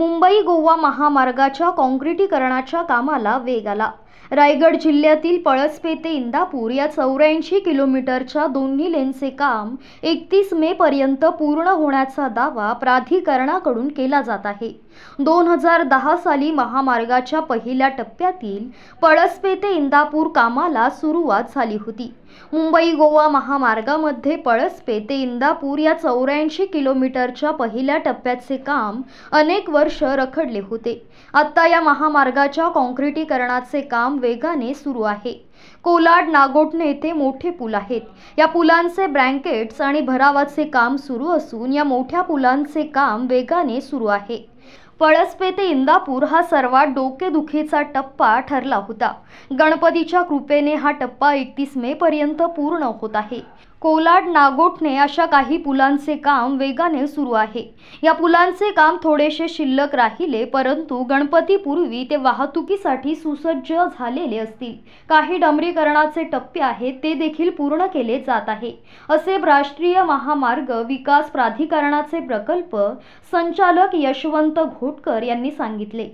मुंबई गोवा महामार्गाच्या काँक्रिटीकरणाच्या कामाला वेग आला रायगड जिल्ह्यातील पळसपे ते इंदापूर या चौऱ्याऐंशी किलोमीटरच्या दोन्ही लेनचे काम एकतीस मे पर्यंत पूर्ण होण्याचा दावा प्राधिकरणाकडून केला जात आहे दोन हजार दहा साली महामार्गाच्या पहिल्या टप्प्यातील पळसपे ते इंदापूर कामाला सुरुवात झाली होती मुंबई गोवा महामार्गामध्ये पळसपे ते इंदापूर या चौऱ्याऐंशी किलोमीटरच्या पहिल्या टप्प्याचे काम अनेक वर्ष रखडले होते आता या महामार्गाच्या कॉन्क्रिटीकरणाचे काम काम वेगाने सुरू आहे कोलाड नागोटणे येथे मोठे पूल आहेत या पुलांचे ब्रँकेट्स आणि भरावाचे काम सुरू असून या मोठ्या पुलांचे काम वेगाने सुरू आहे पळसपे ते इंदापूर हा सर्वात डोकेदुखीचा टप्पा ठरला होता गणपतीच्या कृपेने हा टप्पा एकतीस मे पर्यंत पूर्ण होत आहे कोलाड नागोठणे अशा काही पुलांचे काम वेगाने सुरू आहे या पुलांचे काम थोडेसे शिल्लक राहिले परंतु गणपतीपूर्वी ते वाहतुकीसाठी सुसज्ज झालेले असतील काही डमरीकरणाचे टप्पे आहेत ते देखील पूर्ण केले जात आहे असे राष्ट्रीय महामार्ग विकास प्राधिकरणाचे प्रकल्प संचालक यशवंत घोष मुरुडकर यांनी सांगितले